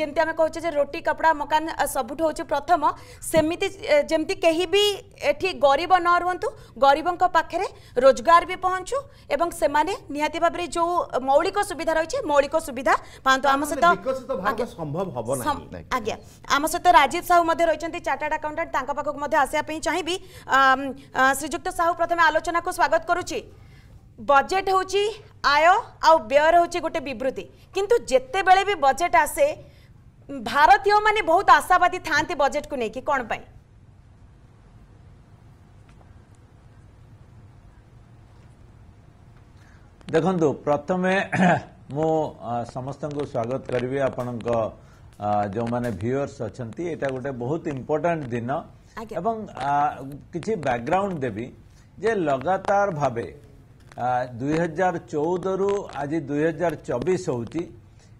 ଯେମିତି ଆମେ କହୁଛେ ଯେ ରୋଟି କପଡ଼ା ମକାନ ସବୁଠୁ ହେଉଛି ପ୍ରଥମ ସେମିତି ଯେମିତି କେହି ବି ଏଠି ଗରିବ ନ ରୁହନ୍ତୁ ଗରିବଙ୍କ ପାଖରେ ରୋଜଗାର ବି ପହଞ୍ଚୁ ଏବଂ ସେମାନେ ନିହାତି ଭାବରେ ଯେଉଁ ମୌଳିକ ସୁବିଧା ରହିଛି ମୌଳିକ ସୁବିଧା ପାଆନ୍ତୁ ଆମ ସହିତ ଆଜ୍ଞା ଆମ ସହିତ ରାଜୀବ ସାହୁ ମଧ୍ୟ ରହିଛନ୍ତି ଚାର୍ଟାର୍ଡ ଆକାଉଣ୍ଟାଣ୍ଟ ତାଙ୍କ ପାଖକୁ ମଧ୍ୟ ଆସିବା ପାଇଁ ଚାହିଁବି ଶ୍ରୀଯୁକ୍ତ ସାହୁ ପ୍ରଥମେ ଆଲୋଚନାକୁ ସ୍ୱାଗତ କରୁଛି ବଜେଟ୍ ହେଉଛି ଆୟ ଆଉ ବ୍ୟୟ ହେଉଛି ଗୋଟେ ବିବୃତ୍ତି କିନ୍ତୁ ଯେତେବେଳେ ବି ବଜେଟ୍ ଆସେ ଭାରତୀୟ ମାନେ ବହୁତ ଆଶାବାଦୀ ଥାଆନ୍ତି ବଜେଟକୁ ନେଇକି କ'ଣ ପାଇଁ ଦେଖନ୍ତୁ ପ୍ରଥମେ ମୁଁ ସମସ୍ତଙ୍କୁ ସ୍ୱାଗତ କରିବି ଆପଣଙ୍କ ଯେଉଁମାନେ ଭିୟୁଅର୍ସ ଅଛନ୍ତି ଏଇଟା ଗୋଟେ ବହୁତ ଇମ୍ପୋର୍ଟାଣ୍ଟ ଦିନ ଏବଂ କିଛି ବ୍ୟାକଗ୍ରାଉଣ୍ଡ ଦେବି ଯେ ଲଗାତାର ଭାବେ ଦୁଇହଜାର ଚଉଦରୁ ଆଜି ଦୁଇହଜାର ଚବିଶ ହେଉଛି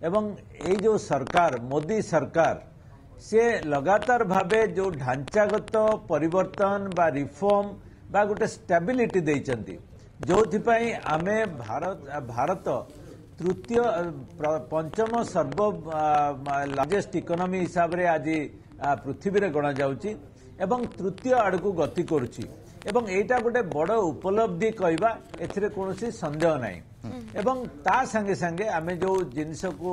এবং এই যে সরকার মোদি সরকার সে লগাতার ভাবে যে ঢাঞ্চাগত পরিবর্তন বা রিফর্ম বা গোটে স্টাবিলিটি দিয়েছেন ଯେଉଁଥିପାଇଁ ଆମେ ଭାରତ ଭାରତ ତୃତୀୟ ପଞ୍ଚମ ସର୍ବ ଲାର୍ଜେଷ୍ଟ ଇକୋନୋମି ହିସାବରେ ଆଜି ପୃଥିବୀରେ ଗଣାଯାଉଛି ଏବଂ ତୃତୀୟ ଆଡ଼କୁ ଗତି କରୁଛି ଏବଂ ଏଇଟା ଗୋଟେ ବଡ଼ ଉପଲବ୍ଧି କହିବା ଏଥିରେ କୌଣସି ସନ୍ଦେହ ନାହିଁ ଏବଂ ତା ସାଙ୍ଗେ ସାଙ୍ଗେ ଆମେ ଯେଉଁ ଜିନିଷକୁ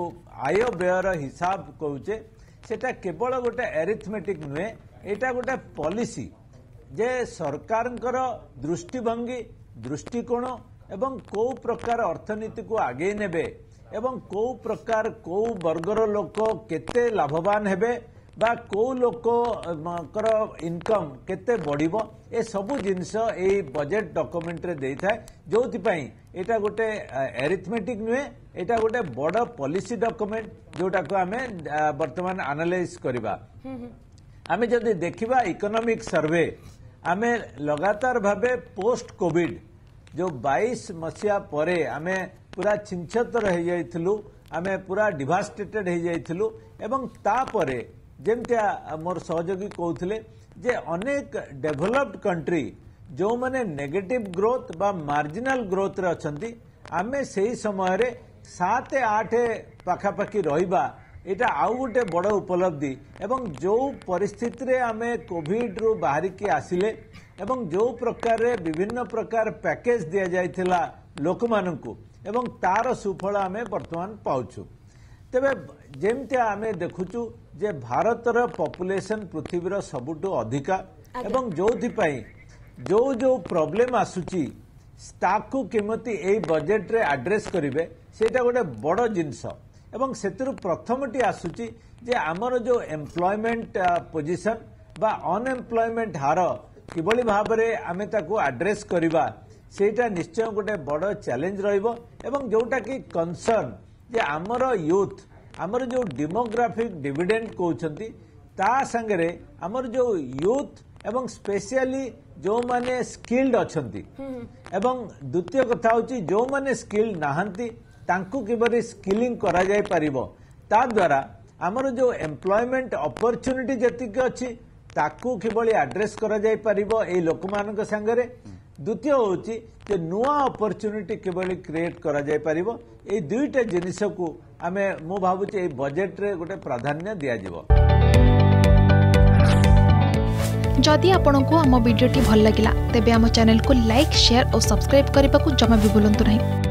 ଆୟ ବ୍ୟୟର ହିସାବ କହୁଛେ ସେଇଟା କେବଳ ଗୋଟେ ଆରିଥମେଟିକ୍ ନୁହେଁ ଏଇଟା ଗୋଟେ ପଲିସି ଯେ ସରକାରଙ୍କର ଦୃଷ୍ଟିଭଙ୍ଗୀ ଦୃଷ୍ଟିକୋଣ ଏବଂ କେଉଁ ପ୍ରକାର ଅର୍ଥନୀତିକୁ ଆଗେଇ ନେବେ ଏବଂ କେଉଁ ପ୍ରକାର କେଉଁ ବର୍ଗର ଲୋକ କେତେ ଲାଭବାନ ହେବେ ବା କେଉଁ ଲୋକଙ୍କର ଇନକମ୍ କେତେ ବଢ଼ିବ ଏସବୁ ଜିନିଷ ଏଇ ବଜେଟ୍ ଡକ୍ୟୁମେଣ୍ଟରେ ଦେଇଥାଏ ଯେଉଁଥିପାଇଁ ଏଇଟା ଗୋଟେ ଏରିଥମେଟିକ୍ ନୁହେଁ ଏଇଟା ଗୋଟେ ବଡ଼ ପଲିସି ଡକ୍ୟୁମେଣ୍ଟ ଯେଉଁଟାକୁ ଆମେ ବର୍ତ୍ତମାନ ଆନାଲାଇଜ୍ କରିବା ଆମେ ଯଦି ଦେଖିବା ଇକୋନୋମିକ୍ ସର୍ଭେ ଆମେ ଲଗାତାର ଭାବେ ପୋଷ୍ଟ କୋଭିଡ୍ ଯେଉଁ ବାଇଶ ମସିହା ପରେ ଆମେ ପୁରା ଛିଞ୍ଚତର ହେଇଯାଇଥିଲୁ ଆମେ ପୁରା ଡିଭାଷ୍ଟେଟେଡ୍ ହେଇଯାଇଥିଲୁ ଏବଂ ତାପରେ ଯେମିତିଆ ମୋର ସହଯୋଗୀ କହୁଥିଲେ ଯେ ଅନେକ ଡେଭଲପ୍ଡ କଣ୍ଟ୍ରି ଯେଉଁମାନେ ନେଗେଟିଭ୍ ଗ୍ରୋଥ୍ ବା ମାର୍ଜିନାଲ୍ ଗ୍ରୋଥରେ ଅଛନ୍ତି ଆମେ ସେହି ସମୟରେ ସାତ ଆଠ ପାଖାପାଖି ରହିବା ଏଇଟା ଆଉ ଗୋଟେ ବଡ଼ ଉପଲବ୍ଧି ଏବଂ ଯେଉଁ ପରିସ୍ଥିତିରେ ଆମେ କୋଭିଡ୍ରୁ ବାହାରିକି ଆସିଲେ ଏବଂ ଯେଉଁ ପ୍ରକାରରେ ବିଭିନ୍ନ ପ୍ରକାର ପ୍ୟାକେଜ୍ ଦିଆଯାଇଥିଲା ଲୋକମାନଙ୍କୁ ଏବଂ ତାର ସୁଫଳ ଆମେ ବର୍ତ୍ତମାନ ପାଉଛୁ ତେବେ ଯେମିତିଆ ଆମେ ଦେଖୁଛୁ ଯେ ଭାରତର ପପୁଲେସନ୍ ପୃଥିବୀର ସବୁଠୁ ଅଧିକା ଏବଂ ଯେଉଁଥିପାଇଁ ଯେଉଁ ଯେଉଁ ପ୍ରୋବ୍ଲେମ୍ ଆସୁଛି ତାକୁ କେମିତି ଏଇ ବଜେଟ୍ରେ ଆଡ୍ରେସ୍ କରିବେ ସେଇଟା ଗୋଟେ ବଡ଼ ଜିନିଷ ଏବଂ ସେଥିରୁ ପ୍ରଥମଟି ଆସୁଛି ଯେ ଆମର ଯେଉଁ ଏମ୍ପ୍ଲୟମେଣ୍ଟ ପୋଜିସନ୍ ବା ଅନ୍ଏମ୍ପ୍ଲୟମେଣ୍ଟ ହାର କିଭଳି ଭାବରେ ଆମେ ତାକୁ ଆଡ୍ରେସ୍ କରିବା ସେଇଟା ନିଶ୍ଚୟ ଗୋଟେ ବଡ଼ ଚ୍ୟାଲେଞ୍ଜ ରହିବ ଏବଂ ଯେଉଁଟାକି କନ୍ସର୍ନ ଯେ ଆମର ୟୁଥ୍ ଆମର ଯେଉଁ ଡେମୋଗ୍ରାଫିକ୍ ଡିଭିଡେଣ୍ଡ କହୁଛନ୍ତି ତା ସାଙ୍ଗରେ ଆମର ଯେଉଁ ୟୁଥ୍ ଏବଂ ସ୍ପେଶିଆଲି ଯେଉଁମାନେ ସ୍କିଲ୍ଡ ଅଛନ୍ତି ଏବଂ ଦ୍ୱିତୀୟ କଥା ହେଉଛି ଯେଉଁମାନେ ସ୍କିଲ୍ଡ ନାହାନ୍ତି ତାଙ୍କୁ କିପରି ସ୍କିଲିଂ କରାଯାଇପାରିବ ତାଦ୍ୱାରା ଆମର ଯେଉଁ ଏମ୍ପ୍ଲୟମେଣ୍ଟ ଅପରଚ୍ୟୁନିଟି ଯେତିକି ଅଛି ତାକୁ କିଭଳି ଆଡ୍ରେସ୍ କରାଯାଇପାରିବ ଏଇ ଲୋକମାନଙ୍କ ସାଙ୍ଗରେ ଦ୍ୱିତୀୟ ହେଉଛି ଯେ ନୂଆ ଅପରଚ୍ୟୁନିଟି କିଭଳି କ୍ରିଏଟ୍ କରାଯାଇପାରିବ ଏଇ ଦୁଇଟା ଜିନିଷକୁ ଆମେ ମୁଁ ଭାବୁଛି ଏଇ ବଜେଟ୍ରେ ଗୋଟେ ପ୍ରାଧାନ୍ୟ ଦିଆଯିବ ଯଦି ଆପଣଙ୍କୁ ଆମ ଭିଡ଼ିଓଟି ଭଲ ଲାଗିଲା ତେବେ ଆମ ଚ୍ୟାନେଲକୁ ଲାଇକ୍ ସେୟାର ଓ ସବସ୍କ୍ରାଇବ୍ କରିବାକୁ ଜମା ବି ଭୁଲନ୍ତୁ ନାହିଁ